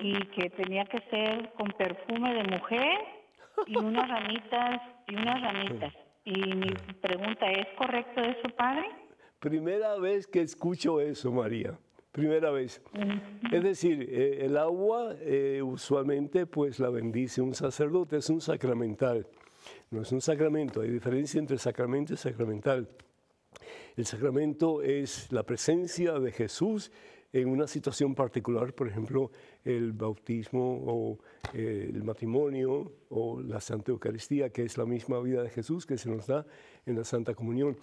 y que tenía que ser con perfume de mujer y unas ramitas y unas ramitas. Y mi pregunta es correcto su padre? Primera vez que escucho eso, María. Primera vez. Es decir, eh, el agua eh, usualmente pues la bendice un sacerdote, es un sacramental no es un sacramento, hay diferencia entre sacramento y sacramental. El sacramento es la presencia de Jesús en una situación particular, por ejemplo, el bautismo o eh, el matrimonio o la Santa Eucaristía, que es la misma vida de Jesús que se nos da en la Santa Comunión.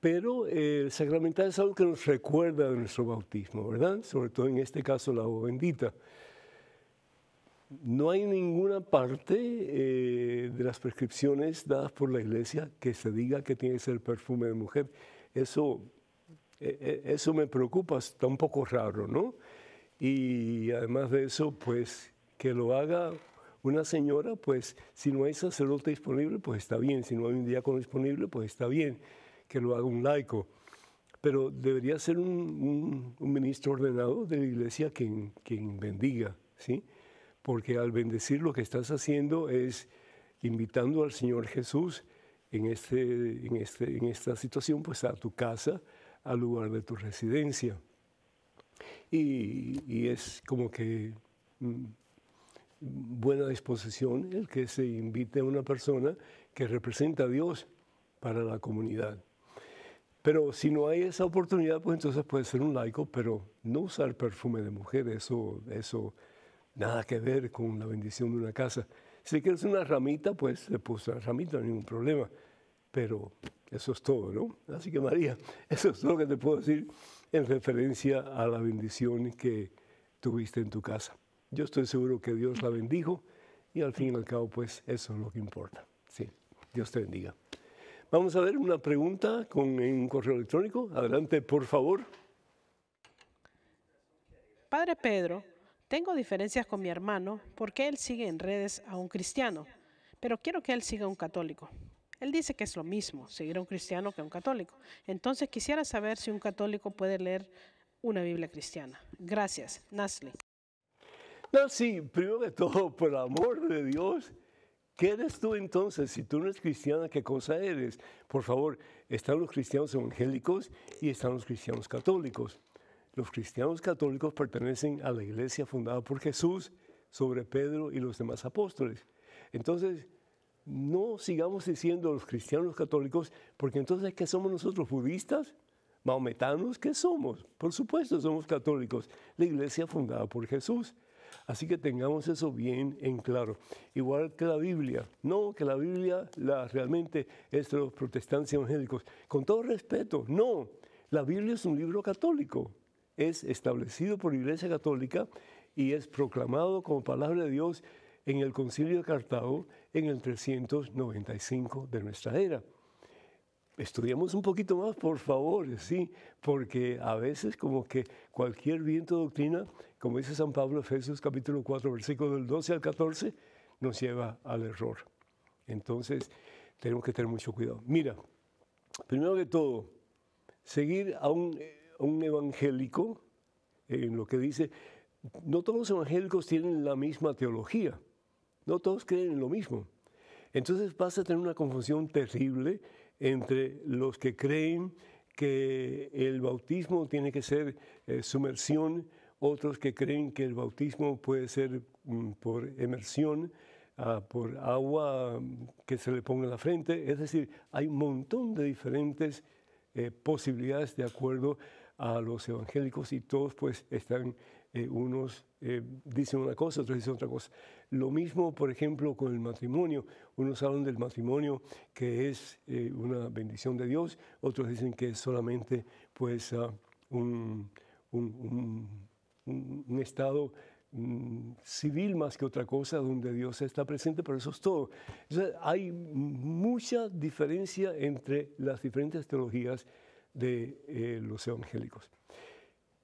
Pero eh, el sacramental es algo que nos recuerda de nuestro bautismo, ¿verdad? Sobre todo en este caso, la agua bendita no hay ninguna parte eh, de las prescripciones dadas por la iglesia que se diga que tiene que ser perfume de mujer. Eh, eh, eso, me preocupa, está un poco raro, ¿no? Y además de eso, pues que lo haga una señora, pues si no hay sacerdote disponible, pues está bien, si no hay un diácono disponible, pues está bien, que lo haga un laico. Pero debería ser un, ministro ordenado de la iglesia quien bendiga, ¿sí? porque al bendecir lo que estás haciendo es invitando al Señor Jesús en, este, en, este, en esta situación, pues a tu casa, al lugar de tu residencia. Y, es como que mm, buena disposición el que se invite a una persona que representa a Dios para la comunidad. Pero si no hay esa oportunidad, pues entonces puede ser un laico, pero no usar perfume de mujer, eso, eso nada que ver con la bendición de una casa. Si quieres una ramita, pues le puso una ramita, ningún problema. Pero eso es todo, ¿no? Así que María, <laughs> eso es todo lo que te puedo decir en referencia a la bendición que tuviste en tu casa. Yo estoy seguro que Dios la bendijo y al fin y al cabo, pues eso es lo que importa. Sí, Dios te bendiga. Vamos a ver una pregunta con, un correo electrónico. Adelante, por favor. Padre Pedro, tengo diferencias con mi hermano porque él sigue en redes a un cristiano, pero quiero que él siga a un católico. Él dice que es lo mismo seguir a un cristiano que a un católico. Entonces quisiera saber si un católico puede leer una Biblia cristiana. Gracias, Nasli. sí, primero de todo, por amor de Dios, ¿qué eres tú entonces? Si tú no eres cristiana, ¿qué cosa eres? Por favor, están los cristianos evangélicos y están los cristianos católicos. Los cristianos católicos pertenecen a la iglesia fundada por Jesús sobre Pedro y los demás apóstoles. Entonces, no sigamos diciendo los cristianos católicos, porque entonces, ¿qué somos nosotros? ¿Budistas? ¿Maometanos? ¿Qué somos? Por supuesto, somos católicos, la iglesia fundada por Jesús. Así que tengamos eso bien en claro. Igual que la Biblia. No, que la Biblia la, realmente es de los protestantes evangélicos. Con todo respeto, no. La Biblia es un libro católico es establecido por la Iglesia Católica y es proclamado como palabra de Dios en el Concilio de Cartago en el 395 de nuestra era. Estudiamos un poquito más, por favor, sí, porque a veces como que cualquier viento de doctrina, como dice San Pablo Efesios capítulo 4, versículo del 12 al 14, nos lleva al error. Entonces, tenemos que tener mucho cuidado. Mira, primero que todo, seguir a un eh, un evangélico eh, en lo que dice, no todos los evangélicos tienen la misma teología, no todos creen en lo mismo. Entonces pasa a tener una confusión terrible entre los que creen que el bautismo tiene que ser eh, sumersión, otros que creen que el bautismo puede ser mm, por emersión, ah, por agua mm, que se le ponga en la frente. Es decir, hay un montón de diferentes eh, posibilidades de acuerdo a los evangélicos y todos pues están, eh, unos eh, dicen una cosa, otros dicen otra cosa. Lo mismo, por ejemplo, con el matrimonio. Unos hablan del matrimonio que es eh, una bendición de Dios, otros dicen que es solamente pues ah, un, un estado mm, civil más que otra cosa donde Dios está presente, pero eso es todo. hay mucha diferencia entre las diferentes teologías de eh, los evangélicos.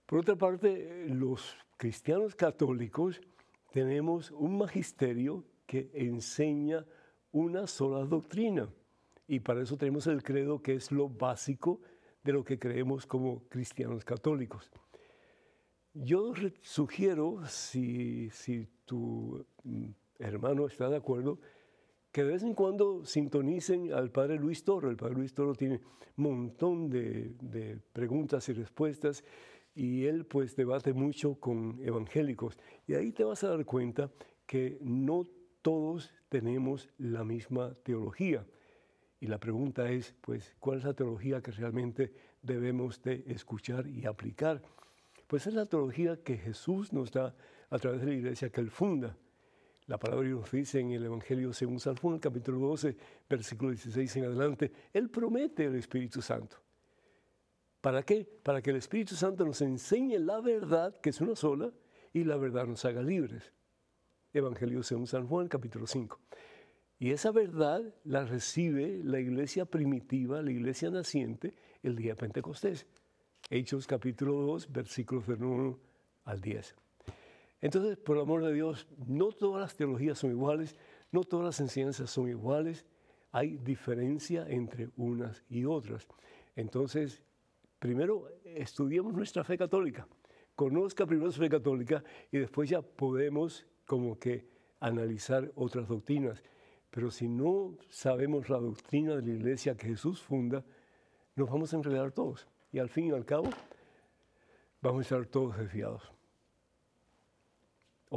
Por otra parte, los cristianos católicos tenemos un magisterio que enseña una sola doctrina y para eso tenemos el credo que es lo básico de lo que creemos como cristianos católicos. Yo sugiero, si tu mm, hermano está de acuerdo, que de vez en cuando sintonicen al padre Luis Toro. El padre Luis Toro tiene un montón de, de, preguntas y respuestas y él pues debate mucho con evangélicos. Y ahí te vas a dar cuenta que no todos tenemos la misma teología. Y la pregunta es, pues, ¿cuál es la teología que realmente debemos de escuchar y aplicar? Pues es la teología que Jesús nos da a través de la iglesia que él funda. La palabra Dios dice en el Evangelio según San Juan, capítulo 12, versículo 16 en adelante, Él promete el Espíritu Santo. ¿Para qué? Para que el Espíritu Santo nos enseñe la verdad, que es una sola, y la verdad nos haga libres. Evangelio según San Juan, capítulo 5. Y esa verdad la recibe la iglesia primitiva, la iglesia naciente, el día de Pentecostés. Hechos capítulo 2, versículos del 1 al 10. Entonces, por el amor de Dios, no todas las teologías son iguales, no todas las enseñanzas son iguales, hay diferencia entre unas y otras. Entonces, primero estudiemos nuestra fe católica, conozca primero su fe católica y después ya podemos como que analizar otras doctrinas. Pero si no sabemos la doctrina de la iglesia que Jesús funda, nos vamos a enredar todos. Y al fin y al cabo, vamos a estar todos desviados.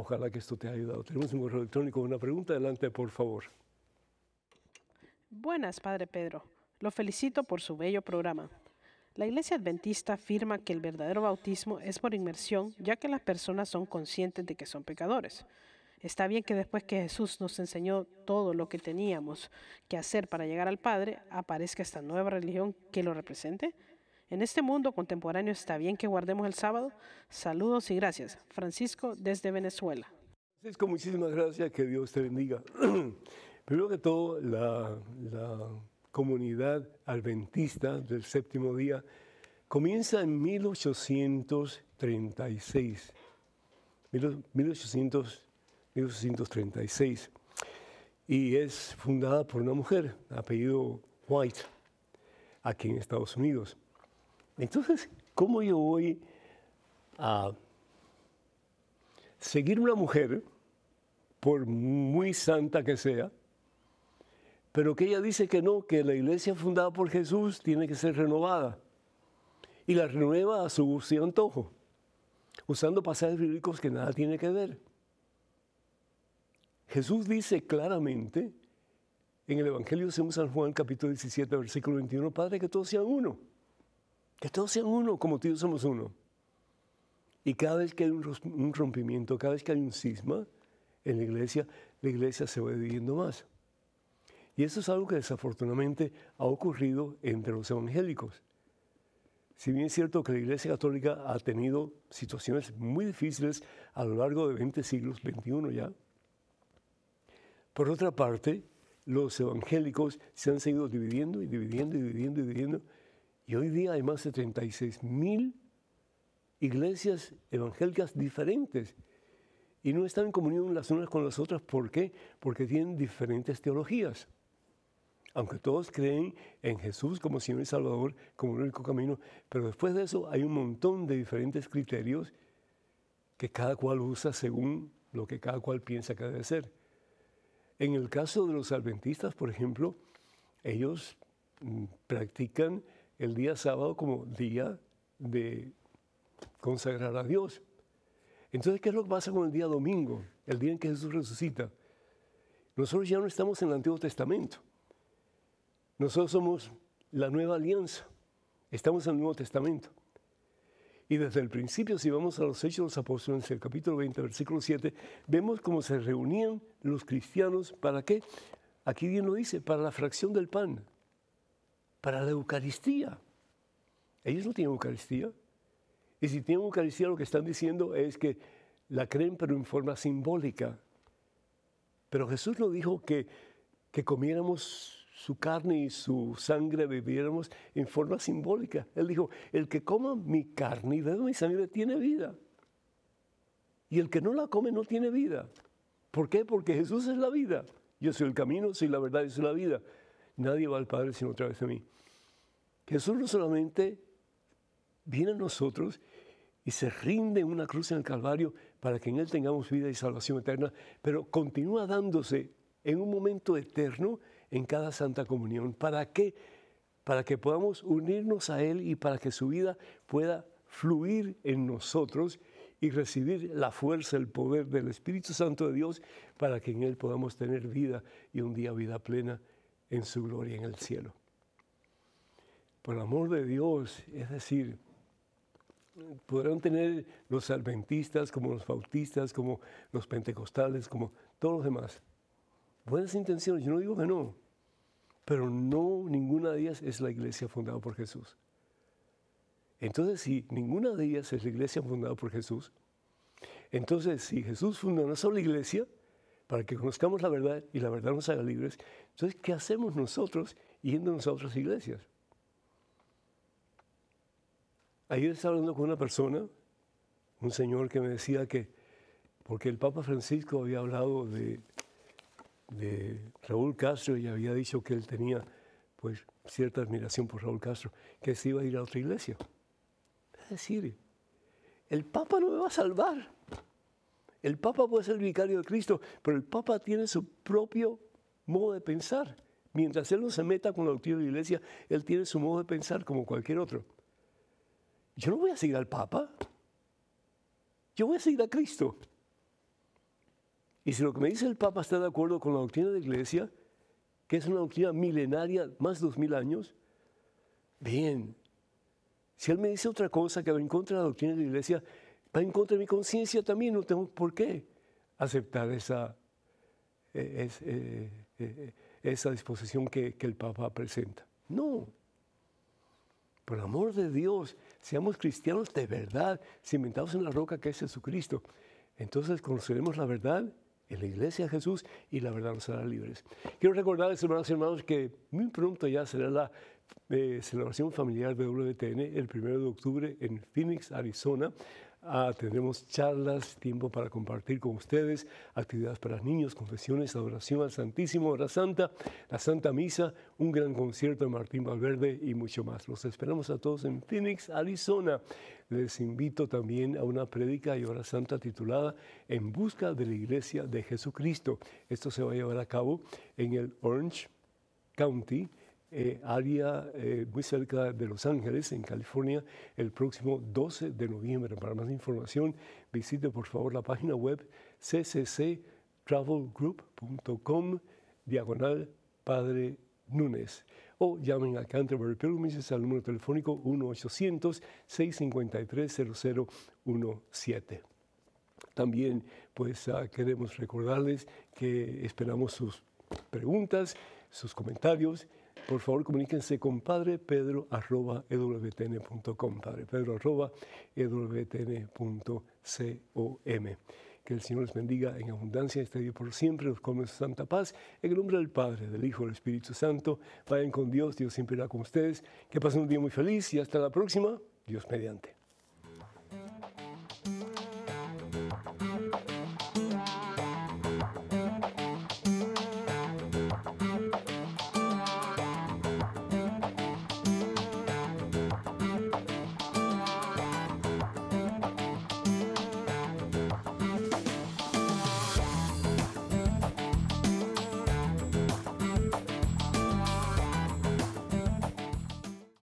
Ojalá que esto te haya ayudado. Tenemos un correo electrónico, una pregunta. Adelante, por favor. Buenas, Padre Pedro. Lo felicito por su bello programa. La Iglesia Adventista afirma que el verdadero bautismo es por inmersión, ya que las personas son conscientes de que son pecadores. Está bien que después que Jesús nos enseñó todo lo que teníamos que hacer para llegar al Padre, aparezca esta nueva religión que lo represente. En este mundo contemporáneo está bien que guardemos el sábado. Saludos y gracias. Francisco desde Venezuela. Francisco, muchísimas gracias. Que Dios te bendiga. <clears throat> Primero que todo, la, comunidad adventista del séptimo día comienza en 1836. 1836. Y es fundada por una mujer, apellido White, aquí en Estados Unidos. Entonces, ¿cómo yo voy a seguir una mujer, por muy santa que sea, pero que ella dice que no, que la iglesia fundada por Jesús tiene que ser renovada? Y la renueva a su gusto y antojo, usando pasajes bíblicos que nada tiene que ver. Jesús dice claramente en el Evangelio de San Juan capítulo 17, versículo 21, Padre, que todos sean uno que todos sean uno, como tú somos uno. Y cada vez que hay un rompimiento, cada vez que hay un cisma en la iglesia, la iglesia se va dividiendo más. Y eso es algo que desafortunadamente ha ocurrido entre los evangélicos. Si bien es cierto que la Iglesia Católica ha tenido situaciones muy difíciles a lo largo de 20 siglos, 21 ya, por otra parte, los evangélicos se han seguido dividiendo y dividiendo y dividiendo y dividiendo y hoy día hay más de 36 mil iglesias evangélicas diferentes y no están en comunión las unas con las otras. ¿Por qué? Porque tienen diferentes teologías. Aunque todos creen en Jesús como Señor y Salvador, como el único camino, pero después de eso hay un montón de diferentes criterios que cada cual usa según lo que cada cual piensa que debe ser. En el caso de los adventistas, por ejemplo, ellos mm, practican el día sábado como día de consagrar a Dios. Entonces, ¿qué es lo que pasa con el día domingo, el día en que Jesús resucita? Nosotros ya no estamos en el Antiguo Testamento. Nosotros somos la nueva alianza. Estamos en el Nuevo Testamento. Y desde el principio, si vamos a los Hechos de los Apóstoles, el capítulo 20, versículo 7, vemos cómo se reunían los cristianos. ¿Para qué? Aquí bien lo dice, para la fracción del pan para la Eucaristía. Ellos no tienen Eucaristía. Y si tienen Eucaristía, lo que están diciendo es que la creen, pero en forma simbólica. Pero Jesús no dijo que, que comiéramos su carne y su sangre, viviéramos en forma simbólica. Él dijo, el que coma mi carne y beba mi sangre tiene vida. Y el que no la come no tiene vida. ¿Por qué? Porque Jesús es la vida. Yo soy el camino, soy la verdad y soy la vida. Nadie va al Padre sino a través de mí. Jesús no solamente viene a nosotros y se rinde en una cruz en el Calvario para que en Él tengamos vida y salvación eterna, pero continúa dándose en un momento eterno en cada Santa Comunión. ¿Para qué? Para que podamos unirnos a Él y para que su vida pueda fluir en nosotros y recibir la fuerza, el poder del Espíritu Santo de Dios para que en Él podamos tener vida y un día vida plena en su gloria en el cielo por el amor de Dios, es decir, podrán tener los adventistas como los bautistas, como los pentecostales, como todos los demás. Buenas intenciones, yo no digo que no, pero no, ninguna de ellas es la iglesia fundada por Jesús. Entonces, si ninguna de ellas es la iglesia fundada por Jesús, entonces si Jesús funda una sola iglesia, para que conozcamos la verdad y la verdad nos haga libres, entonces, ¿qué hacemos nosotros yéndonos a otras iglesias? Ayer estaba hablando con una persona, un señor que me decía que, porque el Papa Francisco había hablado de, Raúl Castro y había dicho que él tenía pues cierta admiración por Raúl Castro, que se iba a ir a otra iglesia. Es decir, el Papa no me va a salvar. El Papa puede ser vicario de Cristo, pero el Papa tiene su propio modo de pensar. Mientras él no se meta con la doctrina de la iglesia, él tiene su modo de pensar como cualquier otro yo no voy a seguir al Papa, yo voy a seguir a Cristo. Y si lo que me dice el Papa está de acuerdo con la doctrina de la Iglesia, que es una doctrina milenaria, más de dos mil años, bien. Si él me dice otra cosa que va en contra de la doctrina de la Iglesia, va en contra de mi conciencia también, no tengo por qué aceptar esa, eh, eh, eh, esa disposición que, que el Papa presenta. No. Por amor de Dios, Seamos cristianos de verdad, cimentados en la roca que es Jesucristo. Entonces conoceremos la verdad en la iglesia de Jesús y la verdad nos hará libres. Quiero recordarles, hermanos y hermanos, que muy pronto ya será la eh, celebración familiar de WTN el 1 de octubre en Phoenix, Arizona. Ah, tendremos charlas, tiempo para compartir con ustedes, actividades para niños, confesiones, adoración al Santísimo, hora Santa, la Santa Misa, un gran concierto de Martín Valverde y mucho más. Los esperamos a todos en Phoenix, Arizona. Les invito también a una prédica y hora santa titulada En busca de la Iglesia de Jesucristo. Esto se va a llevar a cabo en el Orange County, área eh, eh, muy cerca de Los Ángeles, en California, el próximo 12 de noviembre. Para más información, visite por favor la página web ccctravelgroup.com diagonal padre Núñez o llamen a Canterbury Pilgrimages al número telefónico 1-800-653-0017. También pues ah, queremos recordarles que esperamos sus preguntas, sus comentarios por favor, comuníquense con padre pedro arroba e .com, padre pedro e que el Señor les bendiga en abundancia este día por siempre, los come su santa paz. En el nombre del Padre, del Hijo, del Espíritu Santo, vayan con Dios, Dios siempre irá con ustedes. Que pasen un día muy feliz y hasta la próxima, Dios mediante.